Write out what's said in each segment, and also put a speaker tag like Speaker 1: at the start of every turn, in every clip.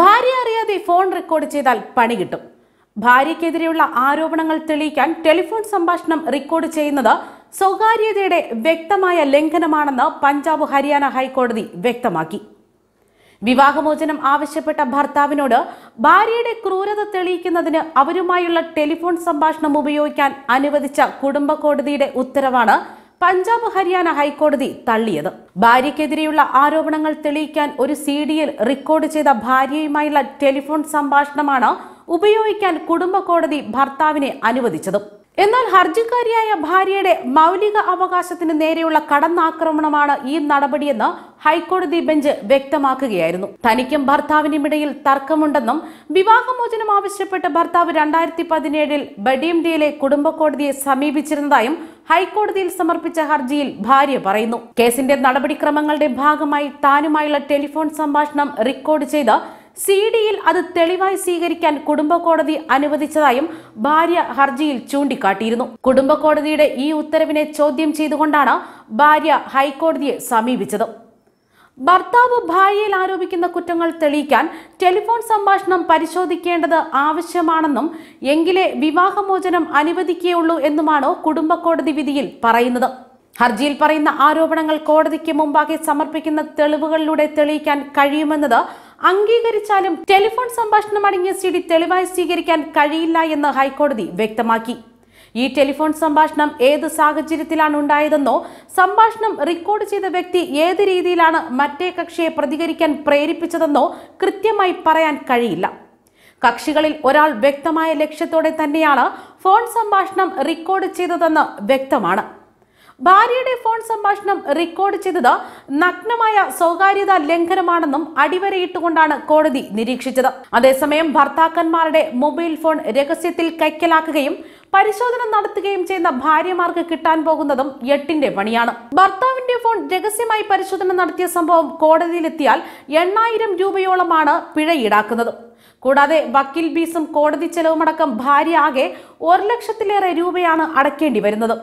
Speaker 1: ഭാര്യ അറിയാതെ phone record ചെയ്താൽ പണി കിട്ടും ഭാര്യയ്ക്കെതിരെയുള്ള ആരോപണങ്ങൾ തെളിയിക്കാൻ ടെലിഫോൺ സംഭാഷണം റെക്കോർഡ് ചെയ്യുന്നത് സ്വകാര്യതയുടെ വ്യക്തമായ ലംഘനമാണെന്ന് പഞ്ചാബ് ഹരിയാന ഹൈക്കോടതി വ്യക്തമാക്കി വിവാഹമോചനം ആവശ്യപ്പെട്ട ഭർത്താവിനോട് ഭാര്യയുടെ ക്രൂരത തെളിയിക്കുന്നതിന് അവരുമായുള്ള ടെലിഫോൺ സംഭാഷണം ഉപയോഗിക്കാൻ അനുവദിച്ച കുടുംബ കോടതിയുടെ ഉത്തരവാണ് പഞ്ചാബ് ഹരിയാന ഹൈക്കോടതി തള്ളിയത് ഭാര്യയ്ക്കെതിരെയുള്ള ആരോപണങ്ങൾ തെളിയിക്കാൻ ഒരു സി ഡിയിൽ റെക്കോർഡ് ചെയ്ത ഭാര്യയുമായുള്ള ടെലിഫോൺ സംഭാഷണമാണ് ഉപയോഗിക്കാൻ കുടുംബ കോടതി ഭർത്താവിനെ അനുവദിച്ചതും എന്നാൽ ഹർജിക്കാരിയായ ഭാര്യയുടെ മൗലിക അവകാശത്തിന് നേരെയുള്ള കടന്നാക്രമണമാണ് ഈ നടപടിയെന്ന് ഹൈക്കോടതി ബെഞ്ച് വ്യക്തമാക്കുകയായിരുന്നു തനിക്കും ഭർത്താവിനുമിടയിൽ തർക്കമുണ്ടെന്നും വിവാഹമോചനം ആവശ്യപ്പെട്ട് ഭർത്താവ് രണ്ടായിരത്തി പതിനേഴിൽ ബഡിയംഡിയിലെ കുടുംബ കോടതിയെ സമീപിച്ചിരുന്നതായും ഹൈക്കോടതിയിൽ സമർപ്പിച്ച ഹർജിയിൽ ഭാര്യ പറയുന്നു കേസിന്റെ നടപടിക്രമങ്ങളുടെ ഭാഗമായി താനുമായുള്ള ടെലിഫോൺ സംഭാഷണം റെക്കോർഡ് ചെയ്ത് സി ഡിയിൽ അത് തെളിവായി സ്വീകരിക്കാൻ കുടുംബ കോടതി അനുവദിച്ചതായും ഭാര്യ ഹർജിയിൽ ചൂണ്ടിക്കാട്ടിയിരുന്നു കുടുംബ കോടതിയുടെ ഈ ഉത്തരവിനെ ചോദ്യം ചെയ്തുകൊണ്ടാണ് ഭാര്യ ഹൈക്കോടതിയെ സമീപിച്ചത് ഭർത്താവ് ഭാര്യയിൽ ആരോപിക്കുന്ന കുറ്റങ്ങൾ തെളിയിക്കാൻ ടെലിഫോൺ സംഭാഷണം പരിശോധിക്കേണ്ടത് ആവശ്യമാണെന്നും എങ്കിലേ വിവാഹമോചനം അനുവദിക്കുകയുള്ളൂ എന്നുമാണോ കുടുംബ കോടതി വിധിയിൽ പറയുന്നത് ഹർജിയിൽ പറയുന്ന ആരോപണങ്ങൾ കോടതിക്ക് മുമ്പാകെ സമർപ്പിക്കുന്ന തെളിവുകളിലൂടെ തെളിയിക്കാൻ കഴിയുമെന്നത് അംഗീകരിച്ചാലും ടെലിഫോൺ സംഭാഷണം അടങ്ങിയ സി ഡി തെളിവായി സ്വീകരിക്കാൻ കഴിയില്ല എന്ന് ഹൈക്കോടതി വ്യക്തമാക്കി ഈ ടെലിഫോൺ സംഭാഷണം ഏത് സാഹചര്യത്തിലാണ് ഉണ്ടായതെന്നോ സംഭാഷണം റെക്കോർഡ് ചെയ്ത വ്യക്തി ഏത് രീതിയിലാണ് മറ്റേ കക്ഷിയെ പ്രതികരിക്കാൻ പ്രേരിപ്പിച്ചതെന്നോ കൃത്യമായി പറയാൻ കഴിയില്ല കക്ഷികളിൽ ഒരാൾ വ്യക്തമായ ലക്ഷ്യത്തോടെ തന്നെയാണ് ഫോൺ സംഭാഷണം റെക്കോർഡ് ചെയ്തതെന്ന് വ്യക്തമാണ് ഭാര്യയുടെ ഫോൺ സംഭാഷണം റെക്കോർഡ് ചെയ്തത് നഗ്നമായ സ്വകാര്യത ലംഘനമാണെന്നും അടിവരയിട്ടുകൊണ്ടാണ് കോടതി നിരീക്ഷിച്ചത് അതേസമയം ഭർത്താക്കന്മാരുടെ മൊബൈൽ ഫോൺ രഹസ്യത്തിൽ കൈക്കലാക്കുകയും പരിശോധന നടത്തുകയും ചെയ്യുന്ന ഭാര്യമാർക്ക് കിട്ടാൻ പോകുന്നതും എട്ടിന്റെ പണിയാണ് ഭർത്താവിന്റെ ഫോൺ രഹസ്യമായി പരിശോധന നടത്തിയ സംഭവം കോടതിയിലെത്തിയാൽ എണ്ണായിരം രൂപയോളമാണ് പിഴ ഈടാക്കുന്നത് കൂടാതെ വക്കീൽ ബീസും കോടതി ചെലവുമടക്കം ഭാര്യ ആകെ ഒരു ലക്ഷത്തിലേറെ രൂപയാണ് അടക്കേണ്ടി വരുന്നത്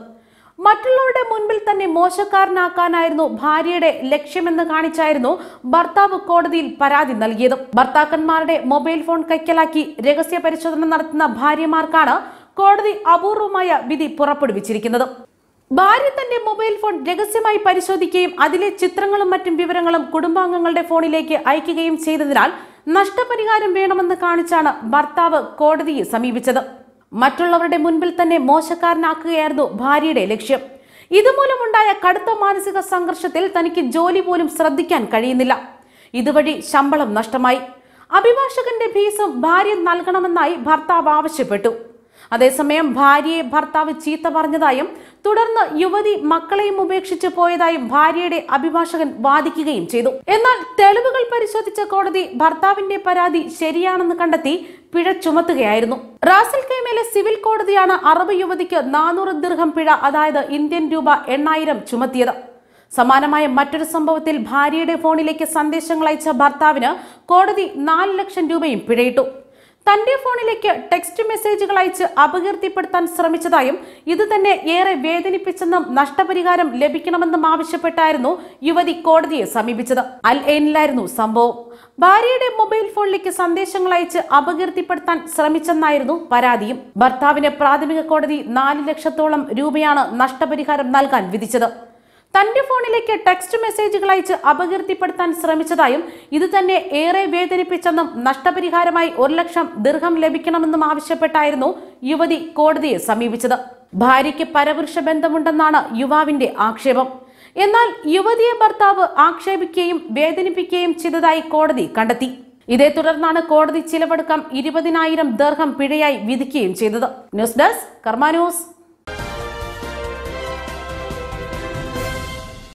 Speaker 1: മറ്റുള്ളവരുടെ മുൻപിൽ തന്നെ മോശക്കാരനാക്കാനായിരുന്നു ഭാര്യയുടെ ലക്ഷ്യമെന്ന് കാണിച്ചായിരുന്നു ഭർത്താവ് കോടതിയിൽ പരാതി നൽകിയത് ഭർത്താക്കന്മാരുടെ മൊബൈൽ ഫോൺ കൈക്കലാക്കി രഹസ്യ പരിശോധന നടത്തുന്ന ഭാര്യമാർക്കാണ് കോടതി അപൂർവമായ വിധി പുറപ്പെടുവിച്ചിരിക്കുന്നത് ഭാര്യ തന്റെ മൊബൈൽ ഫോൺ രഹസ്യമായി പരിശോധിക്കുകയും അതിലെ ചിത്രങ്ങളും മറ്റും വിവരങ്ങളും കുടുംബാംഗങ്ങളുടെ ഫോണിലേക്ക് അയക്കുകയും ചെയ്തതിനാൽ നഷ്ടപരിഹാരം വേണമെന്ന് കാണിച്ചാണ് ഭർത്താവ് കോടതിയെ സമീപിച്ചത് മറ്റുള്ളവരുടെ മുൻപിൽ തന്നെ മോശക്കാരനാക്കുകയായിരുന്നു ഭാര്യയുടെ ലക്ഷ്യം ഇതുമൂലമുണ്ടായ കടുത്ത മാനസിക സംഘർഷത്തിൽ തനിക്ക് ജോലി പോലും ശ്രദ്ധിക്കാൻ കഴിയുന്നില്ല ഇതുവഴി ശമ്പളം നഷ്ടമായി അഭിഭാഷകന്റെ ഫീസും ഭാര്യ നൽകണമെന്നായി ഭർത്താവ് ആവശ്യപ്പെട്ടു അതേസമയം ഭാര്യയെ ഭർത്താവ് ചീത്ത പറഞ്ഞതായും തുടർന്ന് യുവതി മക്കളെയും ഉപേക്ഷിച്ച് പോയതായും ഭാര്യയുടെ അഭിഭാഷകൻ വാദിക്കുകയും ചെയ്തു എന്നാൽ തെളിവുകൾ പരിശോധിച്ച കോടതി ഭർത്താവിന്റെ പരാതി ശരിയാണെന്ന് കണ്ടെത്തി പിഴ ചുമത്തുകയായിരുന്നു റാസിൽ കൈമേലെ സിവിൽ കോടതിയാണ് അറബ് യുവതിക്ക് നാനൂറ് ദീർഘം പിഴ അതായത് ഇന്ത്യൻ രൂപ എണ്ണായിരം ചുമത്തിയത് സമാനമായ മറ്റൊരു സംഭവത്തിൽ ഭാര്യയുടെ ഫോണിലേക്ക് സന്ദേശങ്ങൾ അയച്ച ഭർത്താവിന് കോടതി നാല് ലക്ഷം രൂപയും പിഴയിട്ടു തന്റെ ഫോണിലേക്ക് ടെക്സ്റ്റ് മെസ്സേജുകൾ അയച്ച് അപകീർത്തിപ്പെടുത്താൻ ശ്രമിച്ചതായും ഇത് തന്നെ ഏറെ വേദനിപ്പിച്ചെന്നും നഷ്ടപരിഹാരം ലഭിക്കണമെന്നും ആവശ്യപ്പെട്ടായിരുന്നു യുവതി കോടതിയെ സമീപിച്ചത് അൽ എനിലായിരുന്നു സംഭവം ഭാര്യയുടെ മൊബൈൽ ഫോണിലേക്ക് സന്ദേശങ്ങൾ അയച്ച് അപകീർത്തിപ്പെടുത്താൻ ശ്രമിച്ചെന്നായിരുന്നു പരാതിയും ഭർത്താവിന് പ്രാഥമിക കോടതി നാല് ലക്ഷത്തോളം രൂപയാണ് നഷ്ടപരിഹാരം നൽകാൻ വിധിച്ചത് തന്റെ ഫോണിലേക്ക് ടെക്സ്റ്റ് മെസ്സേജുകൾ അയച്ച് അപകീർത്തിപ്പെടുത്താൻ ശ്രമിച്ചതായും ഇത് തന്നെ ഏറെ വേദനിപ്പിച്ചെന്നും നഷ്ടപരിഹാരമായി ഒരു ലക്ഷം ദീർഘം ലഭിക്കണമെന്നും ആവശ്യപ്പെട്ടായിരുന്നു യുവതി കോടതിയെ സമീപിച്ചത് ഭാര്യയ്ക്ക് പരവൃക്ഷ ബന്ധമുണ്ടെന്നാണ് യുവാവിന്റെ ആക്ഷേപം എന്നാൽ യുവതിയെ ഭർത്താവ് ആക്ഷേപിക്കുകയും വേദനിപ്പിക്കുകയും ചെയ്തതായി കോടതി കണ്ടെത്തി ഇതേ തുടർന്നാണ് കോടതി ചിലവടക്കം ഇരുപതിനായിരം ദീർഘം പിഴയായി വിധിക്കുകയും ചെയ്തത് ന്യൂസ് ഡെസ്ക് കർമാന്യൂസ്